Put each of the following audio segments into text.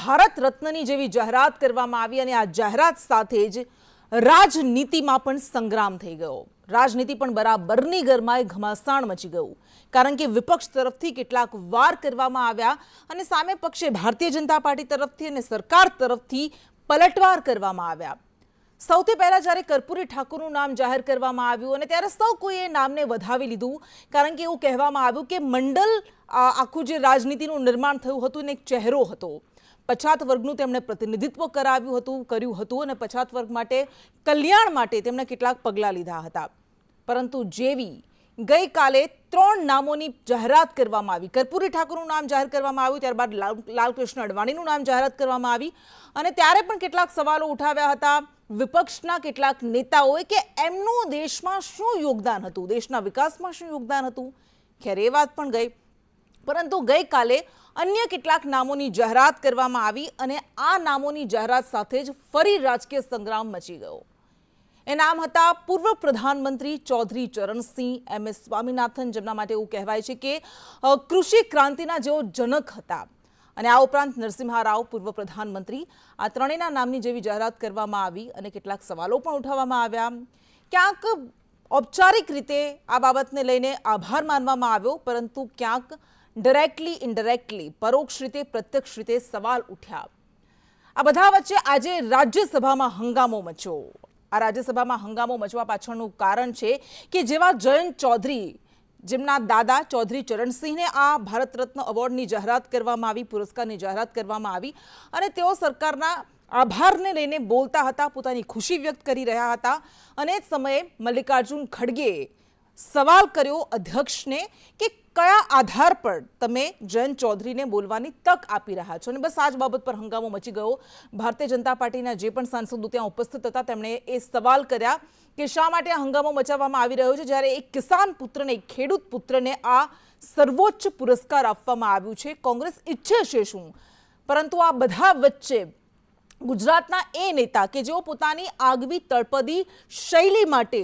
ભારત રત્નની જેવી જાહેરાત કરવામાં આવી અને આ જાહેરાત સાથે જ રાજનીતિમાં પણ સંગ્રામ થઈ ગયો રાજનીતિ પણ બરાબરની ગરમાએ ઘમાસાણ મચી ગયું કારણ કે વિપક્ષ તરફથી કેટલાક વાર કરવામાં આવ્યા અને સામે પક્ષે ભારતીય જનતા પાર્ટી તરફથી અને સરકાર તરફથી પલટવાર કરવામાં આવ્યા સૌથી પહેલાં જ્યારે કર્પૂરી ઠાકુરનું નામ જાહેર કરવામાં આવ્યું અને ત્યારે સૌ કોઈએ નામને વધાવી લીધું કારણ કે એવું કહેવામાં આવ્યું કે મંડલ આખું જે રાજનીતિનું નિર્માણ થયું હતું એને એક ચહેરો હતો પછાત વર્ગનું તેમણે પ્રતિનિધિત્વ કરાવ્યું હતું કર્યું હતું અને પછાત વર્ગ માટે કલ્યાણ માટે તેમણે કેટલાક પગલાં લીધા હતા પરંતુ જેવી ગઈકાલે ત્રણ નામોની જાહેરાત કરવામાં આવી કર્પૂરી ઠાકુરનું નામ જાહેર કરવામાં આવ્યું ત્યારબાદ લાલકૃષ્ણ અડવાણીનું નામ જાહેરાત કરવામાં આવી અને ત્યારે પણ કેટલાક સવાલો ઉઠાવ્યા હતા વિપક્ષના કેટલાક નેતાઓએ કે એમનું દેશમાં શું યોગદાન હતું દેશના વિકાસમાં શું યોગદાન હતું ખેર એ વાત પણ ગઈ પરંતુ ગઈકાલે અન્ય કેટલાક નામોની જાહેરાત કરવામાં આવી અને આ નામોની જાહેરાત સાથે જ ફરી રાજકીય સંગ્રામ મચી ગયો એ નામ હતા પૂર્વ પ્રધાનમંત્રી ચૌધરી ચરણસિંહ એમ એસ સ્વામિનાથન જેમના માટે એવું કહેવાય છે કે કૃષિ ક્રાંતિના જેઓ જનક હતા અને આ ઉપરાંત નરસિંહા રાવ પૂર્વ પ્રધાનમંત્રી આ ત્રણેયના નામની જેવી જાહેરાત કરવામાં આવી અને કેટલાક સવાલો પણ ઉઠાવવામાં આવ્યા ક્યાંક ઔપચારિક રીતે આ બાબતને લઈને આભાર માનવામાં આવ્યો પરંતુ ક્યાંક ડિરેક્ટલી ઇન્ડિરેક્ટલી પરોક્ષ રીતે પ્રત્યક્ષ રીતે સવાલ ઉઠ્યા આ બધા વચ્ચે આજે રાજ્યસભામાં હંગામો મચ્યો આ રાજ્યસભામાં હંગામો મચવા પાછળનું કારણ છે કે જેવા જયંત ચૌધરી જેમના દાદા ચૌધરી ચરણસિંહને આ ભારત રત્ન એવોર્ડની જાહેરાત કરવામાં આવી પુરસ્કારની જાહેરાત કરવામાં આવી અને તેઓ સરકારના આભારને લઈને બોલતા હતા પોતાની ખુશી વ્યક્ત કરી રહ્યા હતા અને જ સમયે મલ્લિકાર્જુન ખડગે સવાલ કર્યો અધ્યક્ષને કે કયા આધાર પર તમે જયંત ચૌધરીને બોલવાની તક આપી રહ્યા છો અને બસ આ જ બાબત પર હંગામો મચી ગયો ભારતીય જનતા પાર્ટીના જે પણ સાંસદો ત્યાં ઉપસ્થિત હતા તેમણે એ સવાલ કર્યા કે શા માટે આ હંગામો મચાવવામાં આવી રહ્યો છે જ્યારે એક કિસાન પુત્રને એક ખેડૂત પુત્રને આ સર્વોચ્ચ પુરસ્કાર આપવામાં આવ્યું છે કોંગ્રેસ ઈચ્છે છે શું પરંતુ આ બધા વચ્ચે ગુજરાતના એ નેતા કે જેઓ પોતાની આગવી તળપદી શૈલી માટે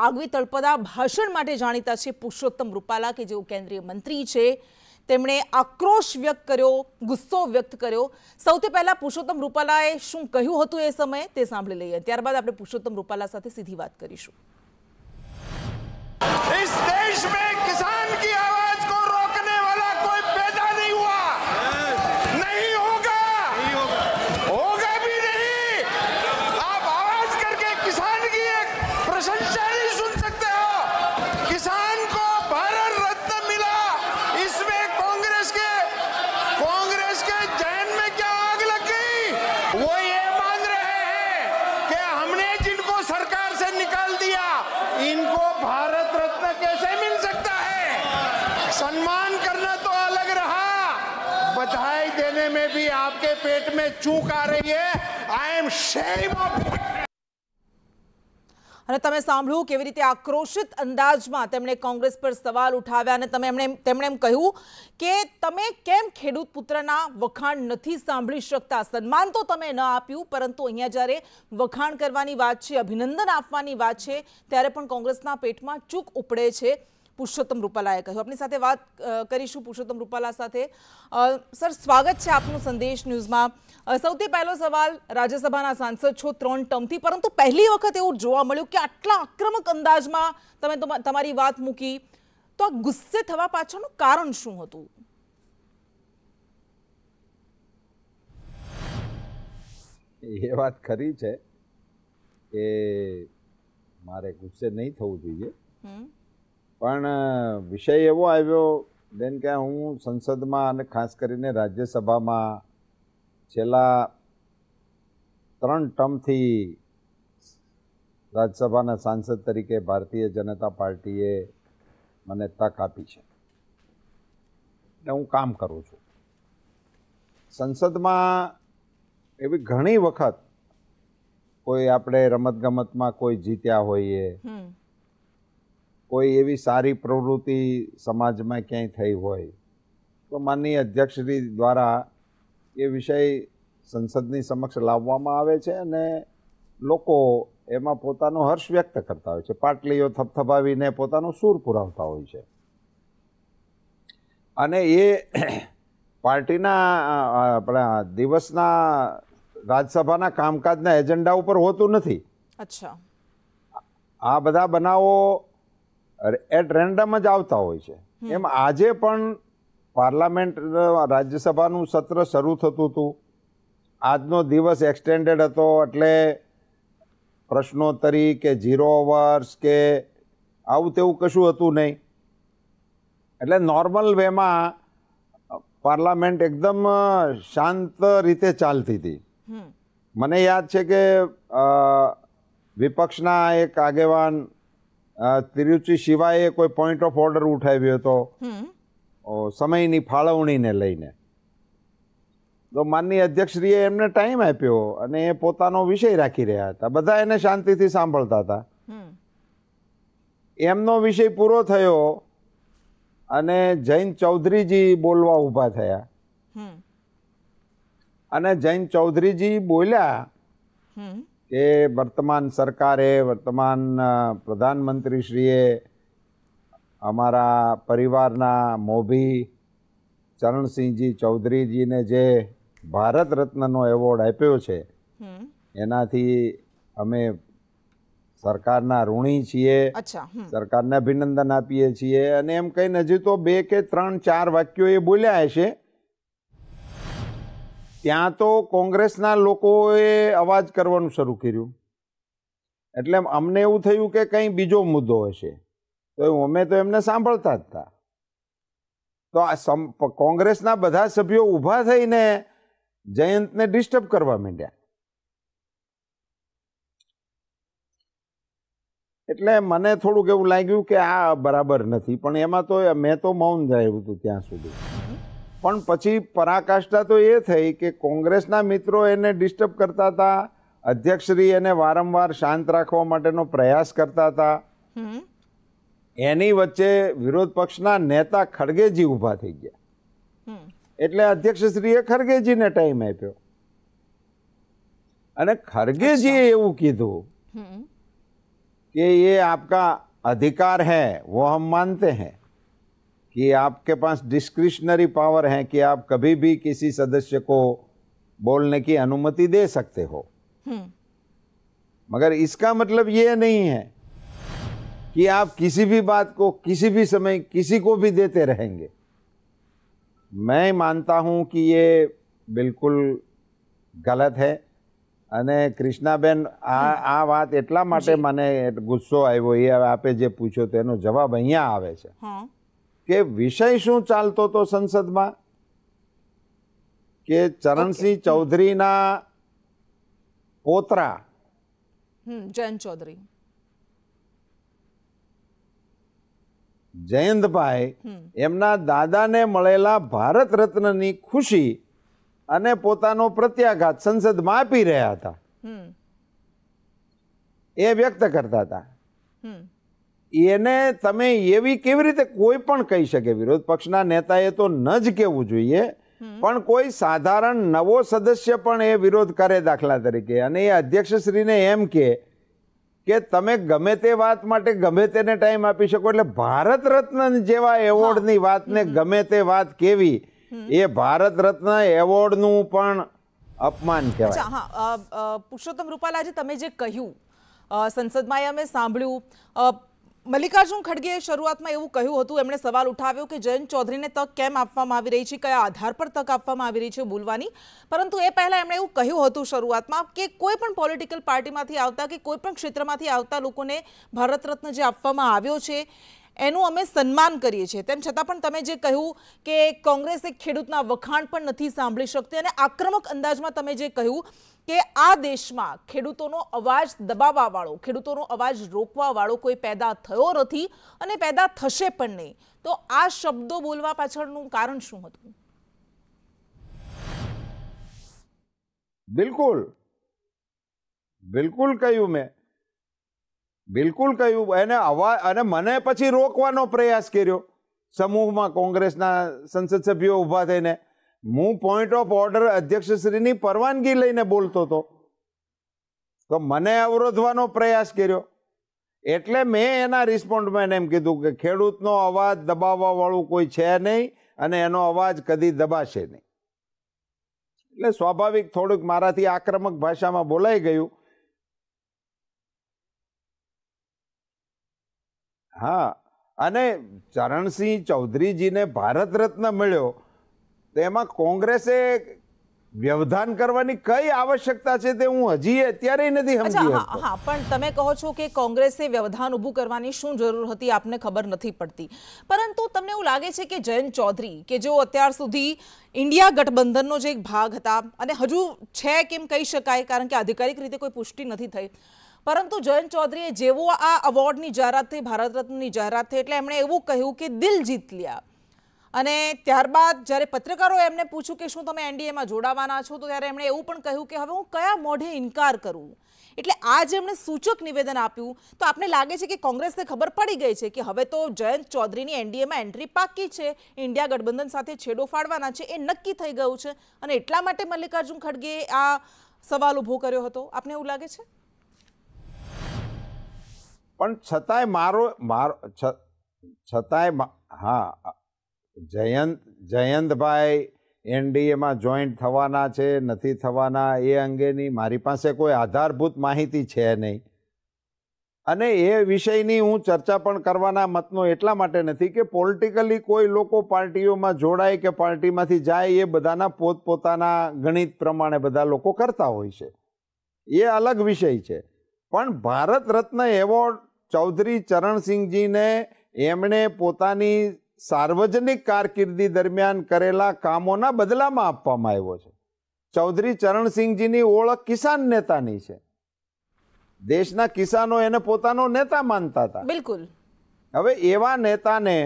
આગવી તળપદા ભાષણ માટે જાણીતા છે પુરુષોત્તમ રૂપાલા કે જેઓ કેન્દ્રીય મંત્રી છે તેમણે આક્રોશ વ્યક્ત કર્યો ગુસ્સો વ્યક્ત કર્યો સૌથી પહેલા પુરુષોત્તમ રૂપાલાએ શું કહ્યું હતું એ સમયે તે સાંભળી લઈએ ત્યારબાદ આપણે પુરુષોત્તમ રૂપાલા સાથે સીધી વાત કરીશું पेट में चूक आ रही है आई एम शेम અને તમે સાંભળ્યું કેવી રીતે આક્રોશિત અંદાજમાં તેમણે કોંગ્રેસ પર સવાલ ઉઠાવ્યા અને તમે એમણે તેમણે એમ કહ્યું કે તમે કેમ ખેડૂત પુત્રના વખાણ નથી સાંભળી શકતા સન્માન તો તમે ન આપ્યું પરંતુ અહીંયા જ્યારે વખાણ કરવાની વાત છે અભિનંદન આપવાની વાત છે ત્યારે પણ કોંગ્રેસના પેટમાં ચૂક ઉપડે છે પુરુષોત્તમ રૂપાલાએ કહ્યું આપની સાથે વાત કરીશું પુરુષોત્તમ રૂપાલા સાથે સર સ્વાગત છે આપનું સંદેશ ન્યૂઝમાં સૌથી પહેલો સવાલ રાજ્યસભાના સાંસદ છો ત્રણ ટર્મથી પરંતુ પહેલી વખત એવું જોવા મળ્યું કે આટલા આક્રમક અંદાજમાં તમે તમારી વાત મૂકી તો આ ગુસ્સે થવા પાછળનું કારણ શું હતું એ વાત ખરી છે કે મારે ગુસ્સે નહીં થવું જોઈએ પણ વિષય એવો આવ્યો બેન કે હું સંસદમાં અને ખાસ કરીને રાજ્યસભામાં છેલ્લા ત્રણ ટર્મથી રાજ્યસભાના સાંસદ તરીકે ભારતીય જનતા પાર્ટીએ મને તક આપી છે એટલે હું કામ કરું છું સંસદમાં એવી ઘણી વખત કોઈ આપણે રમતગમતમાં કોઈ જીત્યા હોઈએ કોઈ એવી સારી પ્રવૃત્તિ સમાજમાં ક્યાંય થઈ હોય તો માનની અધ્યક્ષશ્રી દ્વારા એ વિષય સંસદની સમક્ષ લાવવામાં આવે છે અને લોકો એમાં પોતાનો હર્ષ વ્યક્ત કરતા હોય છે પાટલીઓ થપથપાવીને પોતાનો સૂર પુરાવતા હોય છે અને એ પાર્ટીના આપણા દિવસના રાજ્યસભાના કામકાજના એજન્ડા ઉપર હોતું નથી અચ્છા આ બધા બનાવો એટ રેન્ડમ જ આવતા હોય છે એમ આજે પણ પાર્લામેન્ટ રાજ્યસભાનું સત્ર શરૂ થતું હતું આજનો દિવસ એક્સટેન્ડેડ હતો એટલે પ્રશ્નોતરી કે ઝીરો અવર્સ કે આવું તેવું કશું હતું નહીં એટલે નોર્મલ વેમાં પાર્લામેન્ટ એકદમ શાંત રીતે ચાલતી હતી મને યાદ છે કે વિપક્ષના એક આગેવાન તિરુચિ શિવાય કોઈ પોઈન્ટ ઓફ ઓર્ડર ઉઠાવ્યો હતો સમયની ફાળવણીને લઈને તો માનનીય અધ્યક્ષશ્રીએ એમને ટાઈમ આપ્યો અને એ પોતાનો વિષય રાખી રહ્યા હતા બધા એને શાંતિથી સાંભળતા હતા એમનો વિષય પૂરો થયો અને જૈન ચૌધરીજી બોલવા ઊભા થયા અને જૈન ચૌધરીજી બોલ્યા કે વર્તમાન સરકારે વર્તમાન પ્રધાનમંત્રીશ્રીએ અમારા પરિવારના મોભી ચરણસિંહજી ચૌધરીજીને જે ભારત રત્નનો એવોર્ડ આપ્યો છે એનાથી અમે સરકારના ઋણી છીએ સરકારને અભિનંદન આપીએ છીએ અને એમ કહીને હજુ તો બે કે ત્રણ ચાર વાક્યો એ બોલ્યા હશે ત્યાં તો કોંગ્રેસના લોકોએ અવાજ કરવાનું શરૂ કર્યું એટલે અમને એવું થયું કે કંઈ બીજો મુદ્દો હશે તો અમે તો એમને સાંભળતા જ હતા તો આ કોંગ્રેસના બધા સભ્યો ઊભા થઈને જયંતને ડિસ્ટર્બ કરવા માંડ્યા એટલે મને થોડુંક એવું લાગ્યું કે આ બરાબર નથી પણ એમાં તો મેં તો મૌન જાળવ્યું હતું ત્યાં સુધી પણ પછી પરાકાષ્ઠા તો એ થઈ કે કોંગ્રેસના મિત્રો એને ડિસ્ટર્બ કરતા હતા અધ્યક્ષશ્રી એને વારંવાર શાંત રાખવા માટેનો પ્રયાસ કરતા હતા એની વચ્ચે વિરોધ પક્ષના નેતા ખડગેજી ઊભા થઈ ગયા એટલે અધ્યક્ષશ્રીએ ખડગેજીને ટાઈમ આપ્યો અને ખડગેજીએ એવું કીધું કે એ આપકા અધિકાર હૈ વો હમ માનતે હૈ कि आपके पास डिस्क्रिशनरी पावर है कि आप कभी भी किसी सदस्य को बोलने की अनुमति दे सकते हो हम्म। मगर इसका मतलब ये नहीं है कि आप किसी भी बात को किसी भी समय किसी को भी देते रहेंगे मैं मानता हूं कि ये बिल्कुल गलत है અને કૃષ્ણાબેન આ આ વાત એટલા માટે મને ગુસ્સો આવ્યો એ આપે જે પૂછ્યો તેનો જવાબ અહીંયા આવે છે हाँ। કે વિષય શું ચાલતો હતો સંસદમાં કે ચરણસિંહ ચૌધરીના પોતરા જયંત ચૌધરી જયંતભાઈ એમના દાદાને મળેલા ભારત રત્નની ખુશી અને પોતાનો પ્રત્યાઘાત સંસદમાં આપી રહ્યા હતા એ વ્યક્ત કરતા હતા એને તમે એવી કેવી રીતે કોઈ પણ કહી શકે વિરોધ પક્ષના નેતાએ તો ન જ કહેવું જોઈએ પણ કોઈ સાધારણ નવો સદસ્ય પણ એ વિરોધ કરે દાખલા તરીકે અને એ અધ્યક્ષશ્રીને એમ કે કે તમે ગમે તે વાત માટે ગમે તેને ટાઈમ આપી શકો એટલે ભારત રત્ન જેવા એવોર્ડની વાતને ગમે તે વાત કેવી એ ભારત રત્ન એવોર્ડનું પણ અપમાન કહેવાય હા પુરુષોત્તમ રૂપાલા રૂપાલાજી તમે જે કહ્યું સંસદમાં અમે સાંભળ્યું મલ્લિકાર્જુન ખડગેએ શરૂઆતમાં એવું કહ્યું હતું એમણે સવાલ ઉઠાવ્યો કે જયંત ચૌધરીને તક કેમ આપવામાં આવી રહી છે કયા આધાર પર તક આપવામાં આવી રહી છે બોલવાની પરંતુ એ પહેલાં એમણે એવું કહ્યું હતું શરૂઆતમાં કે કોઈ પણ પોલિટિકલ પાર્ટીમાંથી આવતા કે કોઈ પણ ક્ષેત્રમાંથી આવતા લોકોને ભારત રત્ન જે આપવામાં આવ્યો છે એનું અમે સન્માન કરીએ છીએ તેમ છતાં પણ તમે જે કહ્યું કે કોંગ્રેસ એક ખેડૂતના વખાણ પણ નથી સાંભળી શકતી અને આક્રમક અંદાજમાં તમે જે કહ્યું કે આ દેશમાં ખેડૂતોનો અવાજ દબાવવાવાળો ખેડૂતોનો અવાજ રોકવાવાળો કોઈ પેદા થયો નથી અને પેદા થશે પણ નહીં તો આ શબ્દો બોલવા પાછળનું કારણ શું હતું બિલકુલ બિલકુલ કહ્યું મેં બિલકુલ કહ્યું એને અવાજ અને મને પછી રોકવાનો પ્રયાસ કર્યો સમૂહમાં કોંગ્રેસના સંસદ સભ્યો ઊભા થઈને હું પોઈન્ટ ઓફ ઓર્ડર અધ્યક્ષશ્રીની પરવાનગી લઈને બોલતો હતો તો મને અવરોધવાનો પ્રયાસ કર્યો એટલે મેં એના રિસ્પોન્ડમાં એમ કીધું કે ખેડૂતનો અવાજ દબાવવાવાળું કોઈ છે નહીં અને એનો અવાજ કદી દબાશે નહીં એટલે સ્વાભાવિક થોડુંક મારાથી આક્રમક ભાષામાં બોલાઈ ગયું હા અને ચરણસિંહ ચૌધરીજીને ભારત રત્ન મળ્યો તો એમાં કોંગ્રેસે વ્યવધાન કરવાની કઈ આવશ્યકતા છે તે હું હજી અત્યારે નથી સમજી હા પણ તમે કહો છો કે કોંગ્રેસે વ્યવધાન ઊભું કરવાની શું જરૂર હતી આપને ખબર નથી પડતી પરંતુ તમને એવું લાગે છે કે જયંત ચૌધરી કે જેઓ અત્યાર સુધી ઇન્ડિયા ગઠબંધનનો જે એક ભાગ હતા અને હજુ છે કેમ કહી શકાય કારણ કે આધિકારિક રીતે કોઈ પુષ્ટિ નથી થઈ પરંતુ જયંત ચૌધરીએ જેવો આ અવોર્ડની જાહેરાત થઈ ભારત રત્નની જાહેરાત થઈ એટલે એમણે એવું કહ્યું કે દિલ જીત લ્યા અને ત્યારબાદ જ્યારે પત્રકારો એમને પૂછ્યું કે શું તમે એનડીએમાં જોડાવાના છો તો ત્યારે એમણે એવું પણ કહ્યું કે હવે હું કયા મોઢે ઇન્કાર કરું એટલે આ જે એમણે સૂચક નિવેદન આપ્યું તો આપને લાગે છે કે કોંગ્રેસને ખબર પડી ગઈ છે કે હવે તો જયંત ચૌધરીની એનડીએમાં એન્ટ્રી પાકી છે ઇન્ડિયા ગઠબંધન સાથે છેડો ફાડવાના છે એ નક્કી થઈ ગયું છે અને એટલા માટે મલ્લિકાર્જુન ખડગે આ સવાલ ઊભો કર્યો હતો આપને એવું લાગે છે પણ છતાંય મારો મારો છતાંય હા જયંત જયંતભાઈ એનડીએમાં જોઈન્ટ થવાના છે નથી થવાના એ અંગેની મારી પાસે કોઈ આધારભૂત માહિતી છે નહીં અને એ વિષયની હું ચર્ચા પણ કરવાના મતનો એટલા માટે નથી કે પોલિટિકલી કોઈ લોકો પાર્ટીઓમાં જોડાય કે પાર્ટીમાંથી જાય એ બધાના પોતપોતાના ગણિત પ્રમાણે બધા લોકો કરતા હોય છે એ અલગ વિષય છે પણ ભારત રત્ન એવોર્ડ ચૌધરી ચરણસિંહજીને એમણે પોતાની સાર્વજનિક કારકિર્દી દરમિયાન કરેલા કામોના બદલામાં આપવામાં આવ્યો છે ચૌધરી ચરણસિંહજીની ઓળખ કિસાન નેતાની છે દેશના કિસાનો એને પોતાનો નેતા માનતા હતા બિલકુલ હવે એવા નેતાને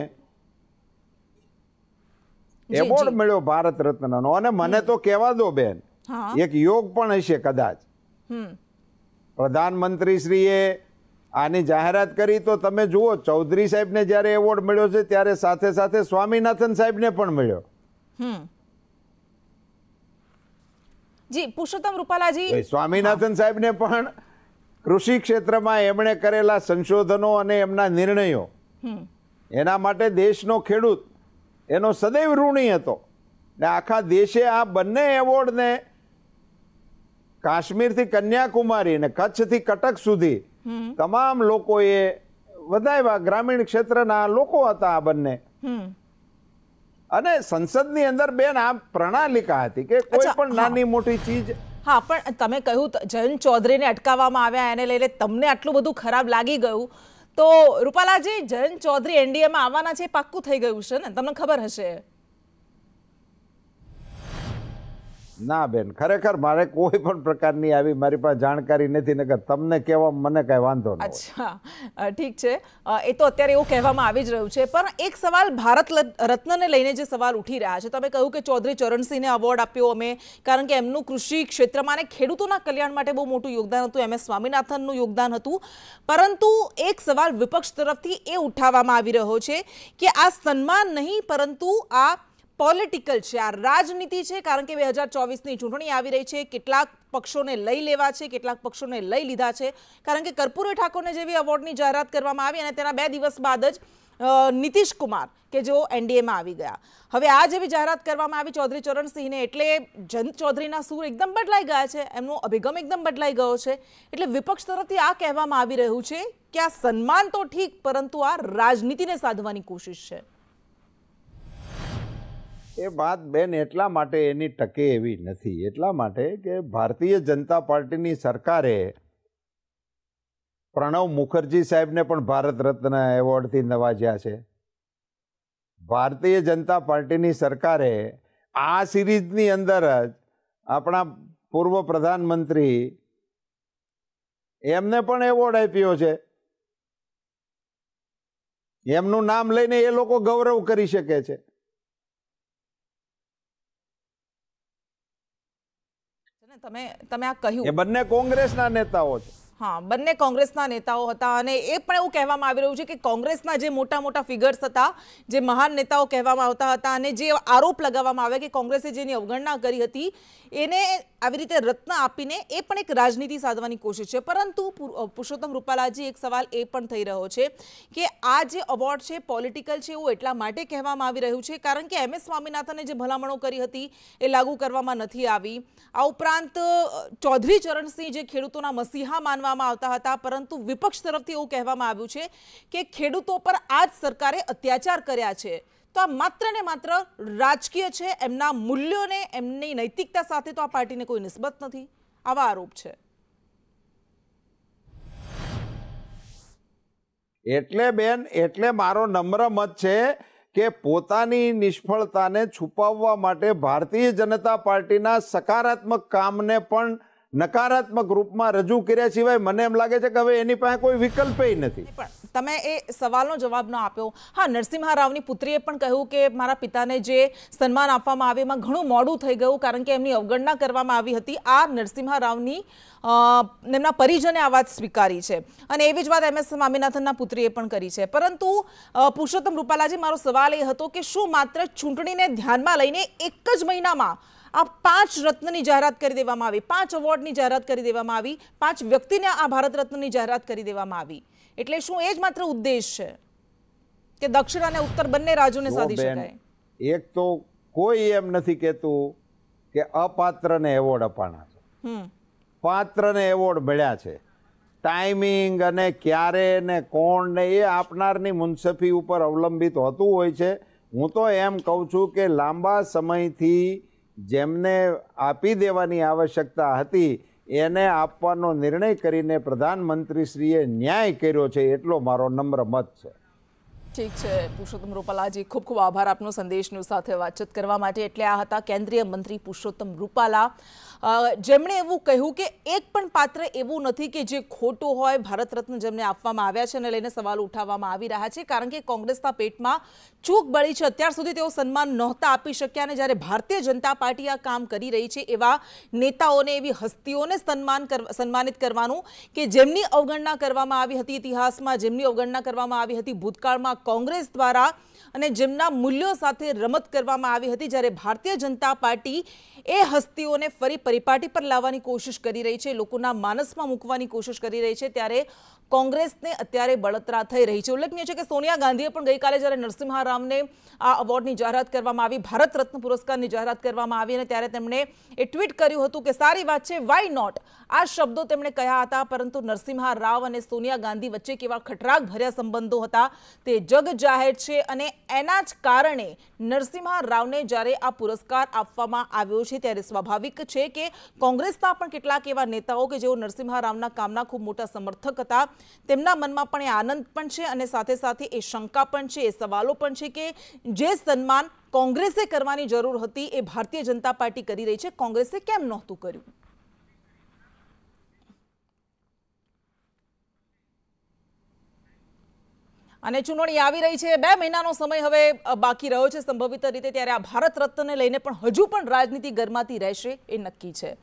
એવોર્ડ મળ્યો ભારત રત્નનો અને મને તો કહેવા દો બેન એક યોગ પણ હશે કદાચ પ્રધાનમંત્રી શ્રીએ આની જાહેરાત કરી તો તમે જુઓ ચૌધરી સાહેબને જ્યારે એવોર્ડ મળ્યો છે ત્યારે સાથે સાથે સ્વામિનાથન સાહેબને પણ મળ્યો જી પુરુષોત્તમ રૂપાલાજી સ્વામિનાથન સાહેબને પણ કૃષિ ક્ષેત્રમાં એમણે કરેલા સંશોધનો અને એમના નિર્ણયો એના માટે દેશનો ખેડૂત એનો સદૈવ ઋણી હતો ને આખા દેશે આ બંને એવોર્ડને કાશ્મીરથી કન્યાકુમારી અને કચ્છથી કટક સુધી તમામ લોકોએ વધારે ગ્રામીણ ક્ષેત્રના લોકો હતા આ બંને અને સંસદની અંદર બેન આ પ્રણાલિકા હતી કે કોઈ પણ નાની મોટી ચીજ હા પણ તમે કહ્યું જયંત ચૌધરીને અટકાવવામાં આવ્યા એને લઈને તમને આટલું બધું ખરાબ લાગી ગયું તો રૂપાલાજી જયંત ચૌધરી એનડીએમાં આવવાના છે પાક્કું થઈ ગયું છે ને તમને ખબર હશે ના બેન ખરેખર મારે કોઈ પણ પ્રકારની આવી મારી પાસે જાણકારી નથી નગર તમને કહેવા મને કાંઈ વાંધો નથી અચ્છા ઠીક છે એ તો અત્યારે એવું કહેવામાં આવી જ રહ્યું છે પણ એક સવાલ ભારત રત્નને લઈને જે સવાલ ઉઠી રહ્યા છે તમે કહ્યું કે ચૌધરી ચરણસિંહને એવોર્ડ આપ્યો અમે કારણ કે એમનું કૃષિ ક્ષેત્રમાં અને ખેડૂતોના કલ્યાણ માટે બહુ મોટું યોગદાન હતું એમ એસ સ્વામિનાથનનું યોગદાન હતું પરંતુ એક સવાલ વિપક્ષ તરફથી એ ઉઠાવવામાં આવી રહ્યો છે કે આ સન્માન નહીં પરંતુ આ પોલિટિકલ છે આ રાજનીતિ છે કારણ કે બે હજાર ચોવીસની ચૂંટણી આવી રહી છે કેટલાક પક્ષોને લઈ લેવા છે કેટલાક પક્ષોને લઈ લીધા છે કારણ કે કર્પૂરી ઠાકોરને જેવી એવોર્ડની જાહેરાત કરવામાં આવી અને તેના બે દિવસ બાદ જ નીતિશ કુમાર કે જેઓ એનડીએમાં આવી ગયા હવે આ જેવી જાહેરાત કરવામાં આવી ચૌધરી ચરણસિંહને એટલે જંત ચૌધરીના સૂર એકદમ બદલાઈ ગયા છે એમનો અભિગમ એકદમ બદલાઈ ગયો છે એટલે વિપક્ષ તરફથી આ કહેવામાં આવી રહ્યું છે કે આ સન્માન તો ઠીક પરંતુ આ રાજનીતિને સાધવાની કોશિશ છે એ વાત બેન એટલા માટે એની ટકે એવી નથી એટલા માટે કે ભારતીય જનતા પાર્ટીની સરકારે પ્રણવ મુખર્જી સાહેબને પણ ભારત રત્ન એવોર્ડથી નવાજ્યા છે ભારતીય જનતા પાર્ટીની સરકારે આ સિરીઝની અંદર જ આપણા પૂર્વ પ્રધાનમંત્રી એમને પણ એવોર્ડ આપ્યો છે એમનું નામ લઈને એ લોકો ગૌરવ કરી શકે છે તમે તમે આ કહ્યું એ બંને કોંગ્રેસના નેતાઓ છે હા બંને કોંગ્રેસના નેતાઓ હતા અને એ પણ એવું કહેવામાં આવી રહ્યું છે કે કોંગ્રેસના જે મોટા મોટા ફિગર્સ હતા જે મહાન નેતાઓ કહેવામાં આવતા હતા અને જે આરોપ લગાવવામાં આવ્યા કે કોંગ્રેસે જેની અવગણના કરી હતી એને આવી રીતે રત્ન આપીને એ પણ એક રાજનીતિ સાધવાની કોશિશ છે પરંતુ પુરુષોત્તમ રૂપાલાજી એક સવાલ એ પણ થઈ રહ્યો છે કે આ જે અવોર્ડ છે પોલિટિકલ છે એવું એટલા માટે કહેવામાં આવી રહ્યું છે કારણ કે એમ એસ સ્વામિનાથને જે ભલામણો કરી હતી એ લાગુ કરવામાં નથી આવી આ ઉપરાંત ચૌધરી ચરણસિંહ જે ખેડૂતોના મસીહા માનવા ગણવામાં આવતા હતા પરંતુ વિપક્ષ તરફથી એવું કહેવામાં આવ્યું છે કે ખેડૂતો પર આ સરકારે અત્યાચાર કર્યા છે તો આ માત્ર ને માત્ર રાજકીય છે એમના મૂલ્યોને એમની નૈતિકતા સાથે તો આ પાર્ટીને કોઈ નિસ્બત નથી આવા આરોપ છે એટલે બેન એટલે મારો નમ્ર મત છે કે પોતાની નિષ્ફળતાને છુપાવવા માટે ભારતીય જનતા પાર્ટીના સકારાત્મક કામને પણ નકારાત્મક રૂપમાં રજૂ કર્યા સિવાય મને એમ લાગે છે કે હવે એની પાસે કોઈ વિકલ્પે નથી પણ તમે એ સવાલનો જવાબ ન આપ્યો હા નરસિંહા રાવની પુત્રીએ પણ કહ્યું કે મારા પિતાને જે સન્માન આપવામાં આવે એમાં ઘણું મોડું થઈ ગયું કારણ કે એમની અવગણના કરવામાં આવી હતી આ નરસિંહા રાવની એમના પરિજને આ વાત સ્વીકારી છે અને એવી જ વાત એમ એસ સ્વામિનાથનના પુત્રીએ પણ કરી છે પરંતુ પુરુષોત્તમ રૂપાલાજી મારો સવાલ એ હતો કે શું માત્ર ચૂંટણીને ધ્યાનમાં લઈને એક જ મહિનામાં આ પાંચ રત્નની જાહેરાત કરી દેવામાં આવી પાંચ અવોર્ડની જાહેરાત કરી દેવામાં આવી પાંચ વ્યક્તિને આ ભારત રત્નની જાહેરાત કરી દેવામાં આવી એટલે શું એ જ માત્ર ઉદ્દેશ છે કે દક્ષિણ અને ઉત્તર બંને રાજ્યોને સાધી શકાય એક તો કોઈ એમ નથી કહેતું કે અપાત્રને એવોર્ડ અપાણા છે પાત્રને એવોર્ડ મળ્યા છે ટાઈમિંગ અને ક્યારે ને કોણ ને એ આપનારની મુનસફી ઉપર અવલંબિત હોતું હોય છે હું તો એમ કહું છું કે લાંબા સમયથી જેમને આપી દેવાની આવશ્યકતા હતી એને આપવાનો નિર્ણય કરીને પ્રધાનમંત્રીશ્રીએ ન્યાય કર્યો છે એટલો મારો નમ્ર મત છે ઠીક છે પુરુષોત્તમ રૂપાલાજી ખૂબ ખૂબ આભાર આપનો સંદેશનું સાથે વાતચીત કરવા માટે એટલે આ હતા કેન્દ્રીય મંત્રી પુરુષોત્તમ રૂપાલા જેમણે એવું કહ્યું કે એક પણ પાત્ર એવું નથી કે જે ખોટું હોય ભારત રત્ન જેમને આપવામાં આવ્યા છે અને લઈને સવાલ ઉઠાવવામાં આવી રહ્યા છે કારણ કે કોંગ્રેસના પેટમાં ચૂક બળી છે અત્યાર સુધી તેઓ સન્માન નહોતા આપી શક્યા અને જ્યારે ભારતીય જનતા પાર્ટી આ કામ કરી રહી છે એવા નેતાઓને એવી હસ્તીઓને સન્માન સન્માનિત કરવાનું કે જેમની અવગણના કરવામાં આવી હતી ઇતિહાસમાં જેમની અવગણના કરવામાં આવી હતી ભૂતકાળમાં કોંગ્રેસ દ્વારા અને જેમના મૂલ્યો સાથે રમત કરવામાં આવી હતી જ્યારે ભારતીય જનતા પાર્ટી એ હસ્તીઓને ફરી પરિપાટી પર લાવવાની કોશિશ કરી રહી છે લોકોના માનસમાં મૂકવાની કોશિશ કરી રહી છે ત્યારે કોંગ્રેસને અત્યારે બળતરા થઈ રહી છે ઉલ્લેખનીય છે કે સોનિયા ગાંધીએ પણ ગઈકાલે જ્યારે નરસિંહા રામને આ અવોર્ડની જાહેરાત કરવામાં આવી ભારત રત્ન પુરસ્કારની જાહેરાત કરવામાં આવી અને ત્યારે તેમણે એ ટ્વીટ કર્યું હતું કે સારી વાત છે વાય નોટ આ શબ્દો તેમણે કહ્યા હતા પરંતુ નરસિંહા રાવ અને સોનિયા ગાંધી વચ્ચે કેવા ખટરાગ ભર્યા સંબંધો હતા તે જગ જાહેર છે અને એના જ કારણે નરસિંહા રાવને જ્યારે આ પુરસ્કાર આપવામાં આવ્યો છે ત્યારે સ્વાભાવિક છે કે કોંગ્રેસના પણ કેટલાક એવા નેતાઓ કે જેઓ નરસિંહા રામના કામના ખૂબ મોટા સમર્થક હતા તેમના મનમાં પણ એ આનંદ પણ છે અને સાથે સાથે એ શંકા પણ છે એ સવાલો પણ છે કે જે સન્માન કોંગ્રેસે કરવાની જરૂર હતી એ ભારતીય જનતા પાર્ટી કરી રહી છે કોંગ્રેસે કેમ નહોતું કર્યું અને ચૂંટણી આવી રહી છે બે મહિનાનો સમય હવે બાકી રહ્યો છે સંભવિત રીતે ત્યારે આ ભારત રત્નને લઈને પણ હજુ પણ રાજનીતિ ગરમાતી રહેશે એ નક્કી છે